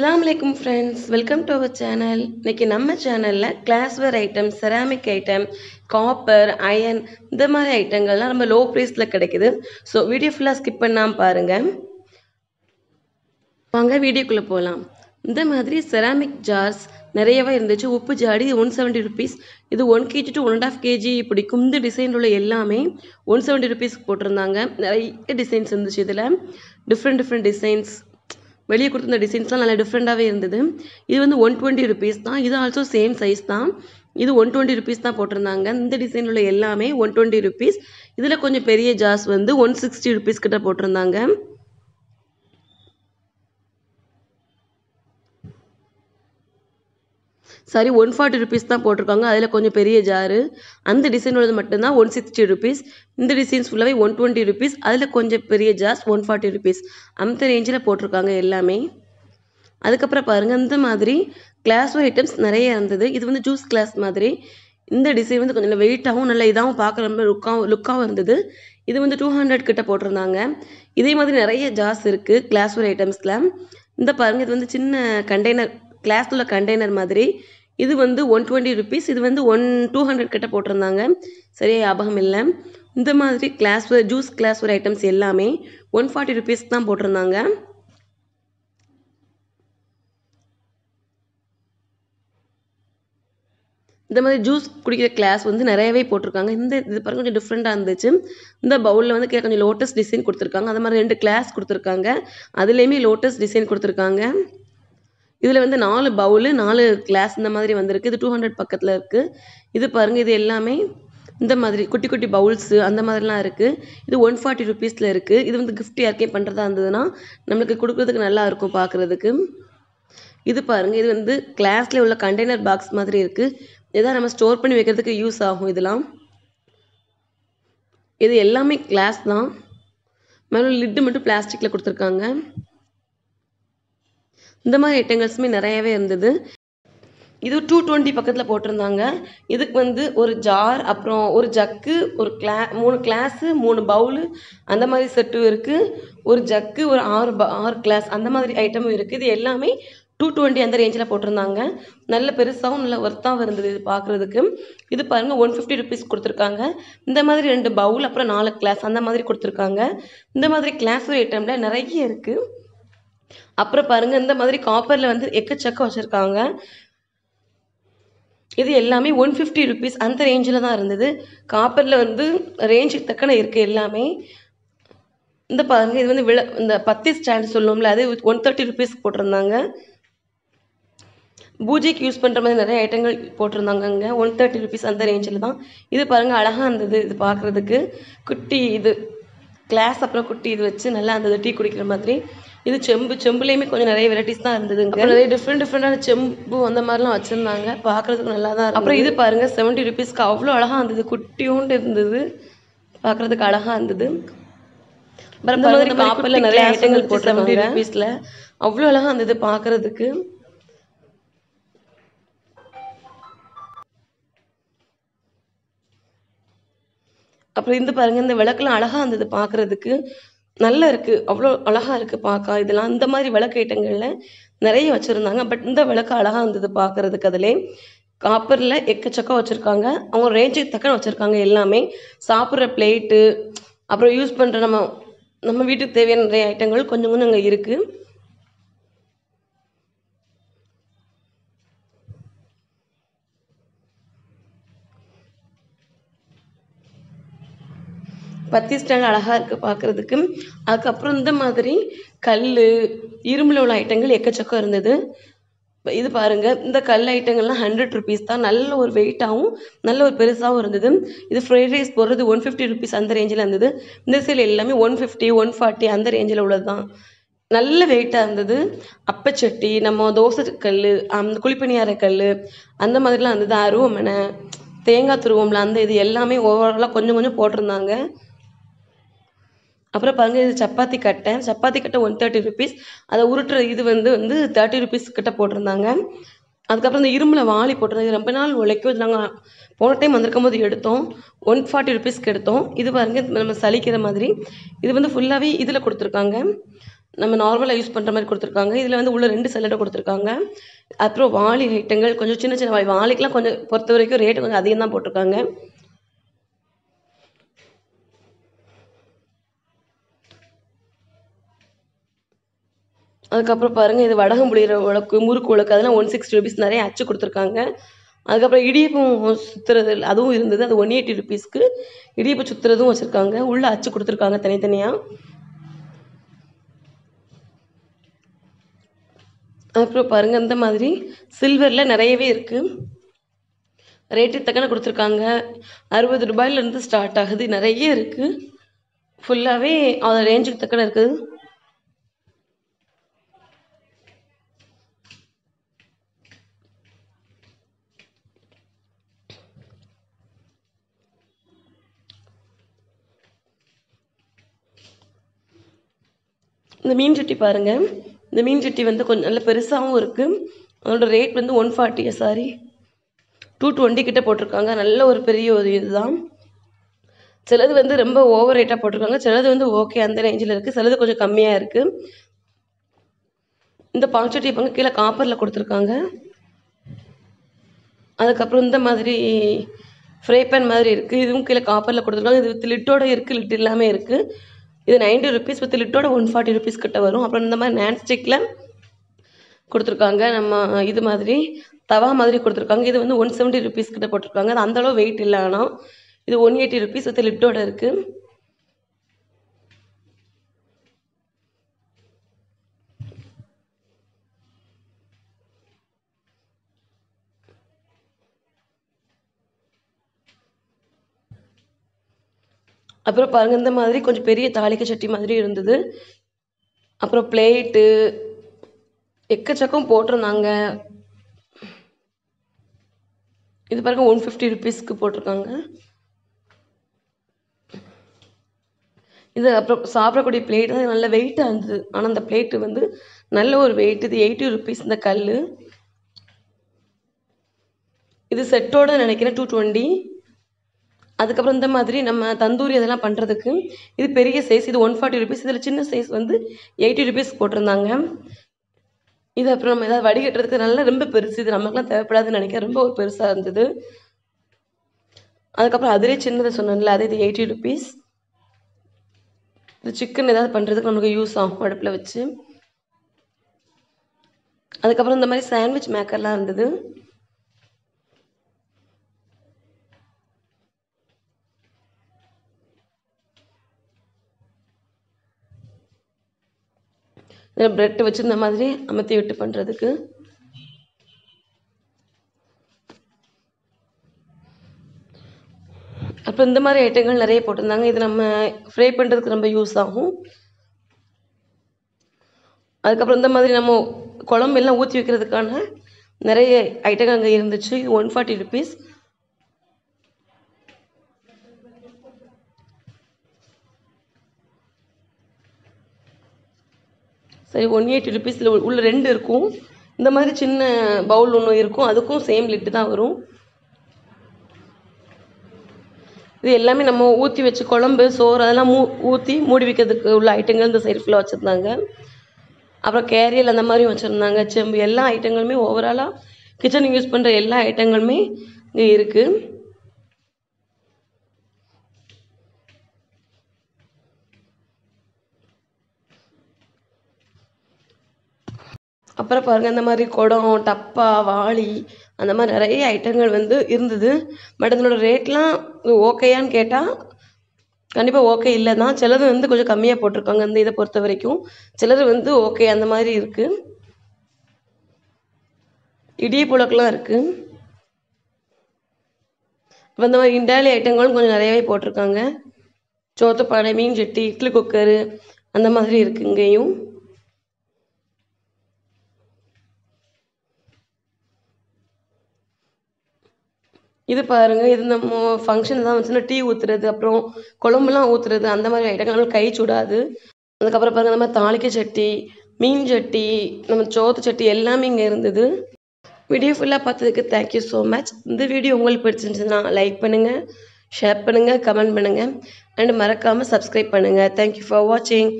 அஸ்லாம் வலைக்கும் friends welcome to our channel இன்னைக்கு நம்ம சேனலில் glassware item ceramic item copper iron இந்த மாதிரி ஐட்டங்கள்லாம் நம்ம லோ ப்ரைஸில் கிடைக்குது ஸோ வீடியோ ஃபுல்லாக ஸ்கிப் பண்ணாமல் பாருங்கள் வாங்க வீடியோக்குள்ளே போகலாம் இந்த மாதிரி செராமிக் ஜார்ஸ் நிறையவே இருந்துச்சு உப்பு ஜாடி ஒன் செவன்ட்டி ருபீஸ் இது one KG to one and half KG இப்படி குந்து டிசைன் உள்ள எல்லாமே ஒன் செவன்ட்டி ருபீஸ்க்கு போட்டிருந்தாங்க நிறைய டிசைன்ஸ் இருந்துச்சு இதில் டிஃப்ரெண்ட் டிஃப்ரெண்ட் டிசைன்ஸ் வெளியே கொடுத்துருந்த டிசைன்ஸ்லாம் நல்லா டிஃப்ரெண்ட்டாகவே இருந்தது இது வந்து ஒன் டுவெண்ட்டி ருபீஸ் தான் இது ஆல்சோ சேம் சைஸ் தான் இது ஒன் டுவெண்ட்டி ருபீஸ் தான் போட்டிருந்தாங்க இந்த டிசைனில் உள்ள எல்லாமே ஒன் டுவெண்ட்டி ருபீஸ் இதில் கொஞ்சம் பெரிய ஜாஸ் வந்து ஒன் சிக்ஸ்டி ருபீஸ் கிட்ட போட்டிருந்தாங்க சாரி ஒன் ஃபார்ட்டி ருபீஸ் தான் போட்டிருக்காங்க அதில் கொஞ்சம் பெரிய ஜாரு அந்த டிசைன் உள்ளது மட்டும்தான் ஒன் சிக்ஸ்டி ருபீஸ் இந்த டிசைன்ஸ் ஃபுல்லாகவே ஒன் டுவெண்ட்டி ருபீஸ் அதில் கொஞ்சம் பெரிய ஜார்ஸ் ஒன் ஃபார்ட்டி ருபீஸ் அந்த ரேஞ்சில் போட்டிருக்காங்க எல்லாமே அதுக்கப்புறம் பாருங்கள் இந்த மாதிரி கிளாஸ் ஐட்டம்ஸ் நிறைய இருந்தது இது வந்து ஜூஸ் கிளாஸ் மாதிரி இந்த டிசைன் வந்து கொஞ்சம் வெயிட்டாகவும் நல்ல இதாகவும் பார்க்குற மாதிரி லுக்காகவும் லுக்காகவும் இருந்தது இது வந்து டூ ஹண்ட்ரட் கிட்ட போட்டிருந்தாங்க இதே மாதிரி நிறைய ஜார்ஸ் இருக்குது கிளாஸ் ஒரு ஐட்டம்ஸில் இந்த பாருங்கள் இது வந்து சின்ன கண்டெய்னர் கிளாஸ் உள்ள கண்டெய்னர் மாதிரி இது வந்து ஒன் டுவெண்ட்டி ருபீஸ் இது வந்து ஒன் டூ ஹண்ட்ரட் கிட்ட போட்டிருந்தாங்க சரியாக ஞாபகம் இல்லை இந்த மாதிரி கிளாஸ்வேர் ஜூஸ் கிளாஸ்வேர் ஐட்டம்ஸ் எல்லாமே ஒன் ஃபார்ட்டி ருபீஸ் தான் போட்டிருந்தாங்க இந்த மாதிரி ஜூஸ் குடிக்கிற கிளாஸ் வந்து நிறையவே போட்டிருக்காங்க இந்த இது பாருங்க கொஞ்சம் டிஃப்ரெண்ட்டாக இருந்துச்சு இந்த பவுலில் வந்து கொஞ்சம் லோட்டஸ் டிசைன் கொடுத்துருக்காங்க அது மாதிரி ரெண்டு கிளாஸ் கொடுத்துருக்காங்க அதுலேயுமே லோட்டஸ் டிசைன் கொடுத்துருக்காங்க இதில் வந்து நாலு பவுலு நாலு கிளாஸ் இந்த மாதிரி வந்திருக்கு இது டூ ஹண்ட்ரட் பக்கத்தில் இருக்குது இது பாருங்கள் இது எல்லாமே இந்த மாதிரி குட்டி குட்டி பவுல்ஸு அந்த மாதிரிலாம் இருக்குது இது ஒன் ஃபார்ட்டி ருபீஸில் இருக்குது இது வந்து கிஃப்ட் யாருக்கே பண்ணுறதா இருந்ததுன்னா நம்மளுக்கு கொடுக்குறதுக்கு நல்லா இருக்கும் பார்க்குறதுக்கு இது பாருங்கள் இது வந்து கிளாஸில் உள்ள கண்டெய்னர் பாக்ஸ் மாதிரி இருக்குது எதாவது நம்ம ஸ்டோர் பண்ணி வைக்கிறதுக்கு யூஸ் ஆகும் இதெல்லாம் இது எல்லாமே கிளாஸ் தான் மேலும் லிட்டு மட்டும் பிளாஸ்டிக்கில் கொடுத்துருக்காங்க இந்த மாதிரி ஐட்டங்கள்ஸுமே நிறையவே இருந்தது இது டூ டுவெண்ட்டி பக்கத்தில் போட்டிருந்தாங்க இதுக்கு வந்து ஒரு ஜார் அப்புறம் ஒரு ஜக்கு ஒரு கிளா மூணு கிளாஸு மூணு பவுலு அந்த மாதிரி செட்டும் இருக்குது ஒரு ஜக்கு ஒரு ஆறு ப ஆறு கிளாஸ் அந்த மாதிரி ஐட்டமும் இருக்குது இது எல்லாமே டூ டுவெண்ட்டி அந்த ரேஞ்சில் போட்டிருந்தாங்க நல்ல பெருசாகவும் நல்ல ஒர்த்தாகவும் இருந்தது இது பார்க்குறதுக்கு இது பாருங்கள் ஒன் ஃபிஃப்டி ருபீஸ் கொடுத்துருக்காங்க இந்த மாதிரி ரெண்டு பவுல் அப்புறம் நாலு கிளாஸ் அந்த மாதிரி கொடுத்துருக்காங்க இந்த மாதிரி கிளாஸ் ஐட்டமில் நிறைய இருக்குது அப்புறம் பாருங்கள் இந்த மாதிரி காப்பரில் வந்து எக்கச்சக்க வச்சுருக்காங்க இது எல்லாமே ஒன் ஃபிஃப்டி ருபீஸ் அந்த ரேஞ்சில் தான் இருந்தது காப்பரில் வந்து ரேஞ்சுக்கு தக்கன இருக்குது எல்லாமே இந்த பாருங்கள் இது வந்து விள இந்த பத்தி ஸ்டாண்ட் சொல்லுவோம்ல அது ஒன் தேர்ட்டி ருபீஸ் போட்டிருந்தாங்க பூஜைக்கு யூஸ் பண்ணுற மாதிரி நிறைய ஐட்டங்கள் போட்டிருந்தாங்கங்க ஒன் தேர்ட்டி ருபீஸ் அந்த ரேஞ்சில் தான் இது பாருங்கள் அழகாக இருந்தது இது பார்க்குறதுக்கு குட்டி இது கிளாஸ் அப்புறம் குட்டி இது வச்சு நல்லா இருந்தது டீ குடிக்கிற மாதிரி இது செம்பு செம்புலேயுமே கொஞ்சம் நிறைய வெரைட்டிஸ் தான் இருந்தது நிறைய டிஃப்ரெண்ட் டிஃப்ரெண்டான செம்பு அந்த மாதிரிலாம் வச்சுருந்தாங்க பார்க்குறதுக்கு நல்லா தான் அப்புறம் இது பாருங்க செவன்ட்டி ருபீஸ்க்கு அவ்வளோ அழகாக இருந்தது குட்டியோண்டு இருந்தது பார்க்குறதுக்கு அழகாக இருந்தது அப்புறம் இந்த மாதிரி காப்பில் நிறைய ஐட்டங்கள் போட்டு செவன்ட்டி ருபீஸில் அவ்வளோ அழகாக இருந்தது பார்க்குறதுக்கு அப்புறம் இந்த பாருங்க இந்த விளக்குலாம் அழகாக இருந்தது பார்க்குறதுக்கு நல்லா இருக்குது அவ்வளோ அழகாக இருக்குது பார்க்க இதெல்லாம் இந்த மாதிரி விளக்கேட்டங்களில் நிறைய வச்சுருந்தாங்க பட் இந்த விளக்கு அழகாக இருந்தது பார்க்குறதுக்கு அதுலேயே காப்பரில் எக்கச்சக்கம் வச்சுருக்காங்க அவங்க ரேஞ்சுக்கு தக்கன வச்சுருக்காங்க எல்லாமே சாப்பிட்ற பிளேட்டு அப்புறம் யூஸ் பண்ணுற நம்ம நம்ம வீட்டுக்கு தேவையான நிறைய ஐட்டங்கள் கொஞ்சம் கொஞ்சம் அங்கே இருக்குது பத்தி ஸ்டாண்ட் அழகாக இருக்குது பார்க்குறதுக்கு அதுக்கப்புறம் இந்த மாதிரி கல் இரும்புல உள்ள ஐட்டங்கள் எக்கச்சக்கம் இருந்தது இது பாருங்கள் இந்த கல் ஐட்டங்கள்லாம் ஹண்ட்ரட் ருபீஸ் தான் நல்ல ஒரு வெயிட்டாகவும் நல்ல ஒரு பெருசாகவும் இருந்தது இது ஃப்ரைட் ரைஸ் போடுறது ஒன் ஃபிஃப்டி ருபீஸ் அந்த ரேஞ்சில் இருந்தது இந்த சைடில் எல்லாமே ஒன் ஃபிஃப்டி ஒன் ஃபார்ட்டி அந்த ரேஞ்சில் உள்ளது தான் நல்ல வெயிட்டாக இருந்தது அப்பச்சட்டி நம்ம தோசை கல் அந்த குளிப்பணியார கல் அந்த மாதிரிலாம் இருந்தது அருவமனை தேங்காய் துருவம்ல அந்த இது எல்லாமே ஓவராலாக கொஞ்சம் கொஞ்சம் போட்டிருந்தாங்க அப்புறம் பாருங்கள் இது சப்பாத்தி கட்டை சப்பாத்தி கட்டை ஒன் தேர்ட்டி ருபீஸ் அதை உருட்டுற இது வந்து வந்து தேர்ட்டி ருபீஸ் கிட்ட போட்டிருந்தாங்க அதுக்கப்புறம் இந்த இரும்புல வாளி போட்டிருந்தோம் இது ரொம்ப நாள் உழைக்கும் இது நாங்கள் போன டைம் வந்திருக்கும் போது எடுத்தோம் ஒன் ஃபார்ட்டி ருபீஸ்க்கு எடுத்தோம் இது பாருங்க நம்ம சலிக்கிற மாதிரி இது வந்து ஃபுல்லாகவே இதில் கொடுத்துருக்காங்க நம்ம நார்மலாக யூஸ் பண்ணுற மாதிரி கொடுத்துருக்காங்க இதில் வந்து உள்ள ரெண்டு சல்லடை கொடுத்துருக்காங்க அப்புறம் வாளி ஐட்டங்கள் கொஞ்சம் சின்ன சின்ன வாளி வாளிக்கெலாம் கொஞ்சம் பொறுத்த வரைக்கும் ரேட்டு கொஞ்சம் அதிகம் தான் போட்டிருக்காங்க அதுக்கப்புறம் பாருங்கள் இது வடகம் புளிகிற உலக்கு முறுக்கு உலக்கு அதெல்லாம் ஒன் சிக்ஸ்டி ருபீஸ் நிறைய அச்சு கொடுத்துருக்காங்க அதுக்கப்புறம் இடியப்பம் சுற்றுறது அதுவும் இருந்தது அது ஒன் எயிட்டி ருபீஸ்க்கு இடியப்பம் சுற்றுறதும் வச்சுருக்காங்க உள்ளே அச்சு கொடுத்துருக்காங்க தனித்தனியாக அதுக்கப்புறம் பாருங்கள் இந்த மாதிரி சில்வரில் நிறையவே இருக்குது ரேட்டு தக்கன கொடுத்துருக்காங்க அறுபது ரூபாயிலேருந்து ஸ்டார்ட் ஆகுது நிறைய இருக்குது ஃபுல்லாகவே அதோட ரேஞ்சுக்கு தக்கன இருக்குது இந்த மீன் சுட்டி பாருங்கள் இந்த மீன் சுட்டி வந்து கொஞ்சம் நல்ல பெருசாகவும் இருக்குது அதோட ரேட் வந்து ஒன் ஃபார்ட்டியா சாரி டூ டுவெண்ட்டி கிட்டே போட்டிருக்காங்க நல்ல ஒரு பெரிய ஒரு இதுதான் சிலது வந்து ரொம்ப ஓவர் ரேட்டாக போட்டிருக்காங்க சிலது வந்து ஓகே அந்த ரேஞ்சில் இருக்குது சிலது கொஞ்சம் கம்மியாக இருக்குது இந்த பாங்சட்டி பங்கு கீழே காப்பரில் கொடுத்துருக்காங்க அதுக்கப்புறம் இந்த மாதிரி ஃப்ரை பேன் மாதிரி இருக்குது இதுவும் கீழே காப்பரில் கொடுத்துருக்காங்க இது வித் லிட்டோட இருக்குது லிட் இல்லாமல் இருக்குது இது நைன்ட்டி ருபீஸ் வித் லிட்டோட ஒன் ஃபார்ட்டி ருபீஸ் கிட்ட வரும் அப்புறம் இந்த மாதிரி நான் கொடுத்துருக்காங்க நம்ம இது மாதிரி தவா மாதிரி கொடுத்துருக்காங்க இது வந்து ஒன் செவன்ட்டி ருபீஸ் கிட்ட போட்டிருக்காங்க அது அந்தளவு வெயிட் இல்லை ஆனால் இது ஒன் எயிட்டி ருபீஸ் வித் லிட்டோட இருக்குது அப்புறம் பாருங்க இந்த மாதிரி கொஞ்சம் பெரிய தாளிக்க சட்டி மாதிரி இருந்தது அப்புறம் பிளேட்டு எக்கச்சக்கம் போட்டிருந்தாங்க இது பாருங்க ஒன் ஃபிஃப்டி ருபீஸ்க்கு போட்டிருக்காங்க இது அப்புறம் சாப்பிடக்கூடிய பிளேட் தான் நல்ல வெயிட்டாக இருந்தது ஆனால் அந்த பிளேட்டு வந்து நல்ல ஒரு வெயிட் இது எயிட்டி ருபீஸ் இந்த கல் இது செட்டோட நினைக்கிறேன் டூ டுவெண்ட்டி அதுக்கப்புறம் இந்த மாதிரி நம்ம தந்தூரி அதெல்லாம் பண்ணுறதுக்கு இது பெரிய சைஸ் இது ஒன் ஃபார்ட்டி ருபீஸ் இதில் சின்ன சைஸ் வந்து எயிட்டி ருபீஸ் போட்டிருந்தாங்க இது அப்புறம் நம்ம ஏதாவது வடிகட்டுறதுக்கு நல்லா ரொம்ப பெருசு இது நமக்குலாம் தேவைப்படாதுன்னு நினைக்கிறேன் ரொம்ப ஒரு பெருசாக இருந்தது அதுக்கப்புறம் அதிலே சின்னதை சொன்னோம்ல அது இது எயிட்டி ருபீஸ் இது சிக்கன் ஏதாவது பண்ணுறதுக்கு நமக்கு யூஸ் ஆகும் அடுப்பில் வச்சு அதுக்கப்புறம் இந்த மாதிரி சாண்ட்விச் மேக்கர்லாம் இருந்தது ப்ரெட் வச்சுருந்த மாதிரி அமர்த்தி விட்டு பண்ணுறதுக்கு அப்போ இந்த மாதிரி ஐட்டங்கள் நிறைய போட்டிருந்தாங்க இது நம்ம ஃப்ரை பண்ணுறதுக்கு ரொம்ப யூஸ் ஆகும் அதுக்கப்புறம் இந்த மாதிரி நம்ம குழம்பு எல்லாம் ஊற்றி வைக்கிறதுக்கான நிறைய ஐட்டங்கள் அங்கே இருந்துச்சு ஒன் ஃபார்ட்டி ருபீஸ் சரி ஒன் எயிட்டி ருபீஸில் உள்ள ரெண்டு இருக்கும் இந்த மாதிரி சின்ன பவுல் ஒன்று இருக்கும் அதுக்கும் சேம் லிட்டு தான் வரும் இது எல்லாமே நம்ம ஊற்றி வச்சு குழம்பு சோறு அதெல்லாம் மூ ஊற்றி மூடி வைக்கிறதுக்கு உள்ள ஐட்டங்கள் இந்த சைடு ஃபுல்லாக வச்சுருந்தாங்க அப்புறம் கேரியல் அந்த மாதிரியும் வச்சுருந்தாங்க செம்பு எல்லா ஐட்டங்களுமே ஓவராலாக கிச்சனுக்கு யூஸ் பண்ணுற எல்லா ஐட்டங்களுமே இங்கே இருக்குது அப்புறம் பாருங்கள் இந்த மாதிரி குடம் டப்பா வாளி அந்த மாதிரி நிறைய ஐட்டங்கள் வந்து இருந்தது பட் அதனோடய ரேட்லாம் ஓகேயான்னு கேட்டால் கண்டிப்பாக ஓகே இல்லை தான் சிலது வந்து கொஞ்சம் கம்மியாக போட்டிருக்காங்க இந்த இதை பொறுத்த வரைக்கும் சிலது வந்து ஓகே அந்த மாதிரி இருக்குது இடிய புழக்கெலாம் இருக்குது இப்போ இந்த மாதிரி இண்டாலி ஐட்டங்களும் கொஞ்சம் நிறையவே போட்டிருக்காங்க சோத்துப்பாடை மீன் சட்டி இட்லி குக்கரு அந்த மாதிரி இருக்குது இங்கேயும் இது பாருங்கள் இது நம்ம ஃபங்க்ஷன் தான் வந்துச்சுன்னா டீ ஊற்றுறது அப்புறம் குழம்புலாம் ஊற்றுறது அந்த மாதிரி ஐட்டங்கள் கை சுடாது அதுக்கப்புறம் பாருங்கள் நம்ம தாளிக்க சட்டி மீன் சட்டி நம்ம சோத்து சட்டி எல்லாமே இங்கே இருந்தது வீடியோ ஃபுல்லாக பார்த்ததுக்கு தேங்க்யூ ஸோ மச் இந்த வீடியோ உங்களுக்கு பிடிச்சிருந்துச்சுன்னா லைக் பண்ணுங்கள் ஷேர் பண்ணுங்கள் கமெண்ட் பண்ணுங்கள் அண்ட் மறக்காமல் சப்ஸ்கிரைப் பண்ணுங்கள் தேங்க்யூ ஃபார் வாட்சிங்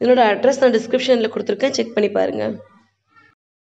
இதனோட அட்ரஸ் நான் டிஸ்கிரிப்ஷனில் கொடுத்துருக்கேன் செக் பண்ணி பாருங்கள்